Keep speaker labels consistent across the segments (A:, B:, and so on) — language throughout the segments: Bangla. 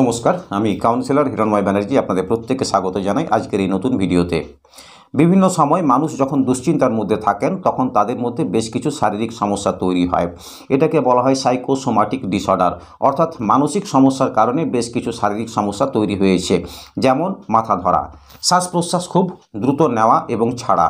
A: নমস্কার আমি কাউন্সিলর হিরণময় ব্যানার্জি আপনাদের প্রত্যেককে স্বাগত জানাই আজকের এই নতুন ভিডিওতে বিভিন্ন সময় মানুষ যখন দুশ্চিন্তার মধ্যে থাকেন তখন তাদের মধ্যে বেশ কিছু শারীরিক সমস্যা তৈরি হয় এটাকে বলা হয় সাইকোসোমাটিক ডিসঅর্ডার অর্থাৎ মানসিক সমস্যার কারণে বেশ কিছু শারীরিক সমস্যা তৈরি হয়েছে যেমন মাথা ধরা শ্বাস প্রশ্বাস খুব দ্রুত নেওয়া এবং ছাড়া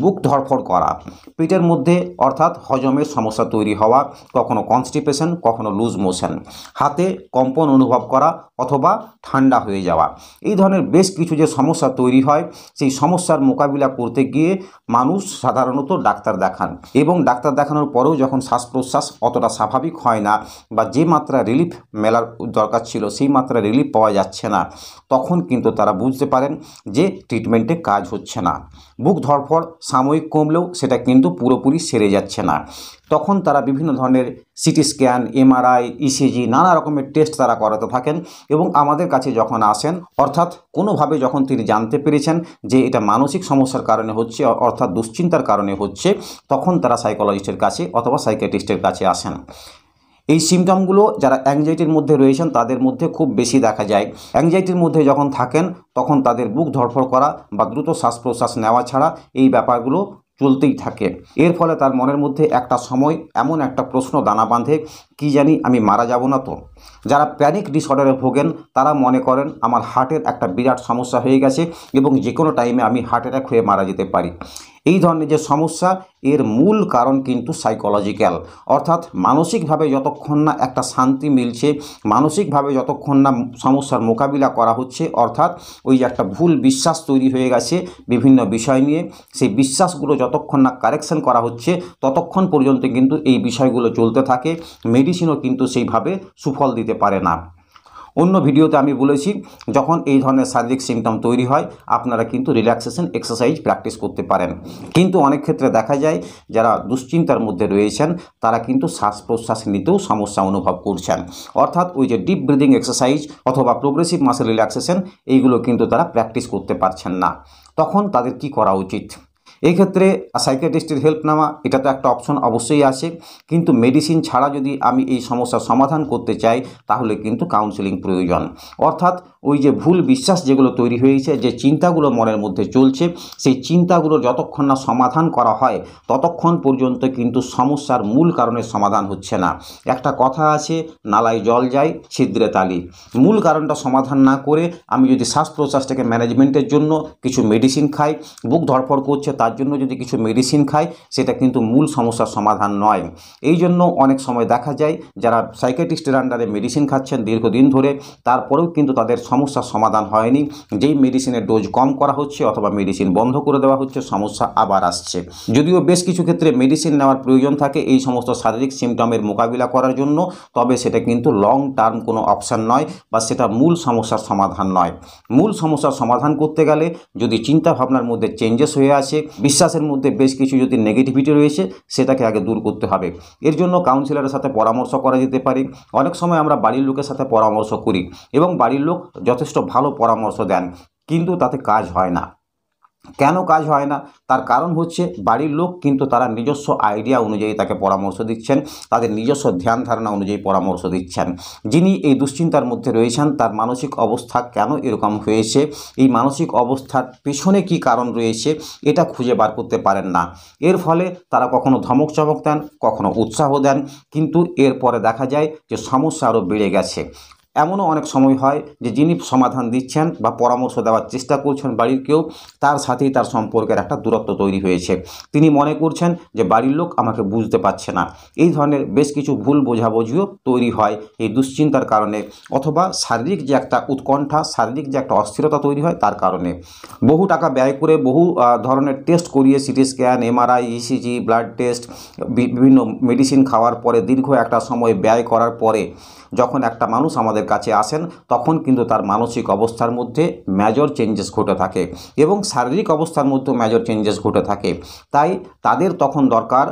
A: বুক ধরফড় করা পেটের মধ্যে অর্থাৎ হজমের সমস্যা তৈরি হওয়া কখনো কনস্টিপেশন কখনো লুজ মোশন হাতে কম্পন অনুভব করা অথবা ঠান্ডা হয়ে যাওয়া এই ধরনের বেশ কিছু যে সমস্যা তৈরি হয় সেই সমস্যার মোকাবিলা করতে গিয়ে মানুষ সাধারণত ডাক্তার দেখান এবং ডাক্তার দেখানোর পরেও যখন শ্বাস প্রশ্বাস অতটা স্বাভাবিক হয় না বা যে মাত্রা রিলিফ মেলার দরকার ছিল সেই মাত্রা রিলিফ পাওয়া যাচ্ছে না তখন কিন্তু তারা বুঝতে পারেন যে ট্রিটমেন্টে কাজ হচ্ছে না বুক ধরফড় সাময়িক কমলেও সেটা কিন্তু পুরোপুরি সেরে যাচ্ছে না তখন তারা বিভিন্ন ধরনের সিটি স্ক্যান এমআরআই ইসিজি নানা রকমের টেস্ট তারা করাতে থাকেন এবং আমাদের কাছে যখন আসেন অর্থাৎ কোনোভাবে যখন তিনি জানতে পেরেছেন যে এটা মানসিক সমস্যার কারণে হচ্ছে অর্থাৎ দুশ্চিন্তার কারণে হচ্ছে তখন তারা সাইকোলজিস্টের কাছে অথবা সাইকেটিস্টের কাছে আসেন এই সিমটমগুলো যারা অ্যাংজাইটির মধ্যে রয়েছেন তাদের মধ্যে খুব বেশি দেখা যায় অ্যাংজাইটির মধ্যে যখন থাকেন তখন তাদের বুক ধরফর করা বা দ্রুত শ্বাস প্রশ্বাস নেওয়া ছাড়া এই ব্যাপারগুলো চলতেই থাকে এর ফলে তার মনের মধ্যে একটা সময় এমন একটা প্রশ্ন দানা বাঁধে কি জানি আমি মারা যাব না তো যারা প্যানিক ডিসঅর্ডারে ভোগেন তারা মনে করেন আমার হার্টের একটা বিরাট সমস্যা হয়ে গেছে এবং যে কোনো টাইমে আমি হার্ট অ্যাটাক হয়ে মারা যেতে পারি এই ধরনের যে সমস্যা এর মূল কারণ কিন্তু সাইকোলজিক্যাল অর্থাৎ মানসিকভাবে যতক্ষণ না একটা শান্তি মিলছে মানসিকভাবে যতক্ষণ না সমস্যার মোকাবিলা করা হচ্ছে অর্থাৎ ওই যে একটা ভুল বিশ্বাস তৈরি হয়ে গেছে বিভিন্ন বিষয় নিয়ে সেই বিশ্বাসগুলো যতক্ষণ না কারেকশন করা হচ্ছে ততক্ষণ পর্যন্ত কিন্তু এই বিষয়গুলো চলতে থাকে মেডিসিনও কিন্তু সেইভাবে সুফল দিতে পারে না অন্য ভিডিওতে আমি বলেছি যখন এই ধরনের শারীরিক সিমটম তৈরি হয় আপনারা কিন্তু রিল্যাক্সেশন এক্সারসাইজ প্র্যাকটিস করতে পারেন কিন্তু অনেক ক্ষেত্রে দেখা যায় যারা দুশ্চিন্তার মধ্যে রয়েছেন তারা কিন্তু শ্বাস প্রশ্বাস নিতেও সমস্যা অনুভব করছেন অর্থাৎ ওই যে ডিপ ব্রিদিং এক্সারসাইজ অথবা প্রোগ্রেসিভ মাসেল রিল্যাক্সেশন এইগুলো কিন্তু তারা প্র্যাকটিস করতে পারছেন না তখন তাদের কি করা উচিত এই ক্ষেত্রে সাইকিয়াট্রিস্টের হেল্প নেওয়া এটা তো একটা অপশন অবশ্যই আছে কিন্তু মেডিসিন ছাড়া যদি আমি এই সমস্যার সমাধান করতে চাই তাহলে কিন্তু কাউন্সেলিং প্রয়োজন অর্থাৎ ওই যে ভুল বিশ্বাস যেগুলো তৈরি হয়েছে যে চিন্তাগুলো মনের মধ্যে চলছে সেই চিন্তাগুলো যতক্ষণ না সমাধান করা হয় ততক্ষণ পর্যন্ত কিন্তু সমস্যার মূল কারণে সমাধান হচ্ছে না একটা কথা আছে নালায় জল যায় ছিদ্রে তালি মূল কারণটা সমাধান না করে আমি যদি শ্বাস প্রশ্বাসটাকে ম্যানেজমেন্টের জন্য কিছু মেডিসিন খাই বুক ধরফড় করছে তার জন্য যদি কিছু মেডিসিন খায় সেটা কিন্তু মূল সমস্যার সমাধান নয় এই জন্য অনেক সময় দেখা যায় যারা সাইকেটিস্টের আন্ডারে মেডিসিন খাচ্ছেন দীর্ঘদিন ধরে তারপরেও কিন্তু তাদের সমস্যার সমাধান হয়নি যেই মেডিসিনের ডোজ কম করা হচ্ছে অথবা মেডিসিন বন্ধ করে দেওয়া হচ্ছে সমস্যা আবার আসছে যদিও বেশ কিছু ক্ষেত্রে মেডিসিন নেওয়ার প্রয়োজন থাকে এই সমস্ত শারীরিক সিমটমের মোকাবিলা করার জন্য তবে সেটা কিন্তু লং টার্ম কোনো অপশান নয় বা সেটা মূল সমস্যার সমাধান নয় মূল সমস্যার সমাধান করতে গেলে যদি চিন্তা ভাবনার মধ্যে চেঞ্জেস হয়ে আসে বিশ্বাসের মধ্যে বেশ কিছু যদি নেগেটিভিটি রয়েছে সেটাকে আগে দূর করতে হবে এর জন্য কাউন্সিলারের সাথে পরামর্শ করা যেতে পারে অনেক সময় আমরা বাড়ির লোকের সাথে পরামর্শ করি এবং বাড়ির লোক যথেষ্ট ভালো পরামর্শ দেন কিন্তু তাতে কাজ হয় না কেন কাজ হয় না তার কারণ হচ্ছে বাড়ির লোক কিন্তু তারা নিজস্ব আইডিয়া অনুযায়ী তাকে পরামর্শ দিচ্ছেন তাদের নিজস্ব ধ্যান ধারণা অনুযায়ী পরামর্শ দিচ্ছেন যিনি এই দুশ্চিন্তার মধ্যে রয়েছেন তার মানসিক অবস্থা কেন এরকম হয়েছে এই মানসিক অবস্থার পেছনে কি কারণ রয়েছে এটা খুঁজে বার করতে পারেন না এর ফলে তারা কখনো ধমক চমক দেন কখনো উৎসাহ দেন কিন্তু এরপরে দেখা যায় যে সমস্যা আরও বেড়ে গেছে এমনও অনেক সময় হয় যে যিনি সমাধান দিচ্ছেন বা পরামর্শ দেওয়ার চেষ্টা করছেন বাড়ির কেউ তার সাথেই তার সম্পর্কের একটা দূরত্ব তৈরি হয়েছে তিনি মনে করছেন যে বাড়ির লোক আমাকে বুঝতে পারছে না এই ধরনের বেশ কিছু ভুল বোঝাবুঝিও তৈরি হয় এই দুশ্চিন্তার কারণে অথবা শারীরিক যে একটা উৎকণ্ঠা শারীরিক যে একটা অস্থিরতা তৈরি হয় তার কারণে বহু টাকা ব্যয় করে বহু ধরনের টেস্ট করিয়ে CT scan MRI ECG blood test বিভিন্ন মেডিসিন খাওয়ার পরে দীর্ঘ একটা সময় ব্যয় করার পরে যখন একটা মানুষ আমাদের কাছে আসেন তখন কিন্তু তার মানসিক অবস্থার মধ্যে মেজর চেঞ্জেস ঘটে থাকে এবং শারীরিক অবস্থার মধ্যেও মেজর চেঞ্জেস ঘটে থাকে তাই তাদের তখন দরকার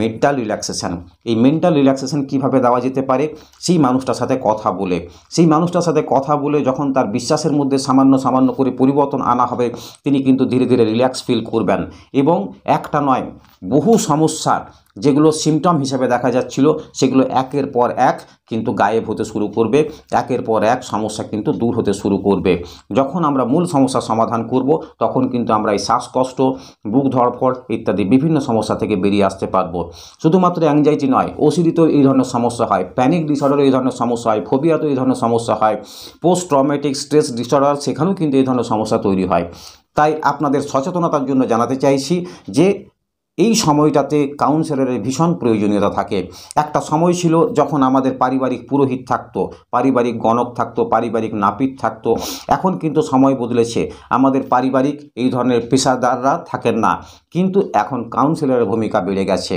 A: মেন্টাল রিল্যাক্সেশান এই মেন্টাল রিল্যাক্সেশান কীভাবে দেওয়া যেতে পারে সেই মানুষটার সাথে কথা বলে সেই মানুষটার সাথে কথা বলে যখন তার বিশ্বাসের মধ্যে সামান্য সামান্য করে পরিবর্তন আনা হবে তিনি কিন্তু ধীরে ধীরে রিল্যাক্স ফিল করবেন এবং একটা নয় বহু সমস্যার যেগুলো সিমটম হিসেবে দেখা যাচ্ছিল সেগুলো একের পর এক কিন্তু গায়েব হতে শুরু করবে একের পর এক সমস্যা কিন্তু দূর হতে শুরু করবে যখন আমরা মূল সমস্যা সমাধান করব তখন কিন্তু আমরা এই শ্বাসকষ্ট বুক ধরফড় ইত্যাদি বিভিন্ন সমস্যা থেকে বেরিয়ে আসতে পারব থাকবো শুধুমাত্র অ্যাংজাইটি নয় ওসিডিতেও এই ধরনের সমস্যা হয় প্যানিক ডিসঅর্ডারও এই ধরনের সমস্যা হয় ফোবিয়াতেও এই ধরনের সমস্যা হয় পোস্ট ট্রমেটিক স্ট্রেস ডিসঅর্ডার সেখানেও কিন্তু এই ধরনের সমস্যা তৈরি হয় তাই আপনাদের সচেতনতার জন্য জানাতে চাইছি যে এই সময়টাতে কাউন্সেলরের ভীষণ প্রয়োজনীয়তা থাকে একটা সময় ছিল যখন আমাদের পারিবারিক পুরোহিত থাকতো পারিবারিক গণক থাকতো পারিবারিক নাপিত থাকতো এখন কিন্তু সময় বদলেছে আমাদের পারিবারিক এই ধরনের পেশাদাররা থাকেন না কিন্তু এখন কাউন্সিলরের ভূমিকা বেড়ে গেছে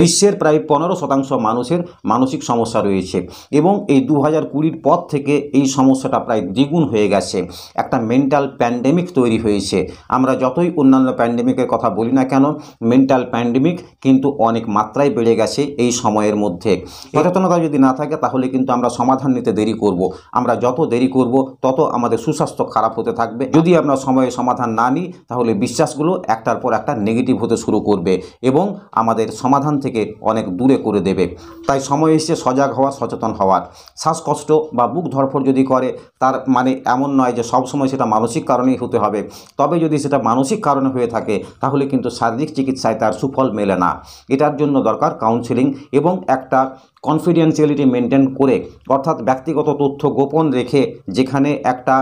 A: বিশ্বের প্রায় পনেরো শতাংশ মানুষের মানসিক সমস্যা রয়েছে এবং এই দু হাজার কুড়ির পর থেকে এই সমস্যাটা প্রায় দ্বিগুণ হয়ে গেছে একটা মেন্টাল প্যান্ডেমিক তৈরি হয়েছে আমরা যতই অন্যান্য প্যান্ডেমিকের কথা বলি না কেন মেন্টাল প্যান্ডেমিক কিন্তু অনেক মাত্রায় বেড়ে গেছে এই সময়ের মধ্যে সচেতনতা যদি না থাকে তাহলে কিন্তু আমরা সমাধান নিতে দেরি করব। আমরা যত দেরি করব তত আমাদের সুস্বাস্থ্য খারাপ হতে থাকবে যদি আমরা সময়ে সমাধান না নিই তাহলে বিশ্বাসগুলো একটার পর একটা নেগেটিভ নেগেটিভ হতে শুরু করবে এবং আমাদের সমাধান থেকে অনেক দূরে করে দেবে তাই সময় এসে সজাগ হওয়া সচেতন হওয়ার শ্বাসকষ্ট বা বুক ধরফর যদি করে তার মানে এমন নয় যে সবসময় সেটা মানসিক কারণেই হতে হবে তবে যদি সেটা মানসিক কারণে হয়ে থাকে তাহলে কিন্তু শারীরিক চিকিৎসায় তার সুফল মেলে না এটার জন্য দরকার কাউন্সেলিং এবং একটা কনফিডেন্সিয়ালিটি মেনটেন করে অর্থাৎ ব্যক্তিগত তথ্য গোপন রেখে যেখানে একটা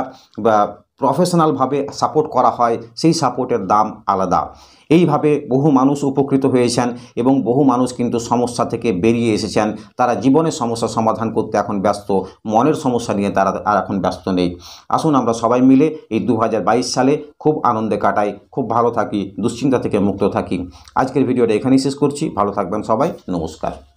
A: প্রফেশনালভাবে সাপোর্ট করা হয় সেই সাপোর্টের দাম আলাদা এইভাবে বহু মানুষ উপকৃত হয়েছেন এবং বহু মানুষ কিন্তু সমস্যা থেকে বেরিয়ে এসেছেন তারা জীবনের সমস্যা সমাধান করতে এখন ব্যস্ত মনের সমস্যা নিয়ে তারা আর এখন ব্যস্ত নেই আসুন আমরা সবাই মিলে এই দু সালে খুব আনন্দে কাটাই খুব ভালো থাকি দুশ্চিন্তা থেকে মুক্ত থাকি আজকের ভিডিওটা এখানেই শেষ করছি ভালো থাকবেন সবাই নমস্কার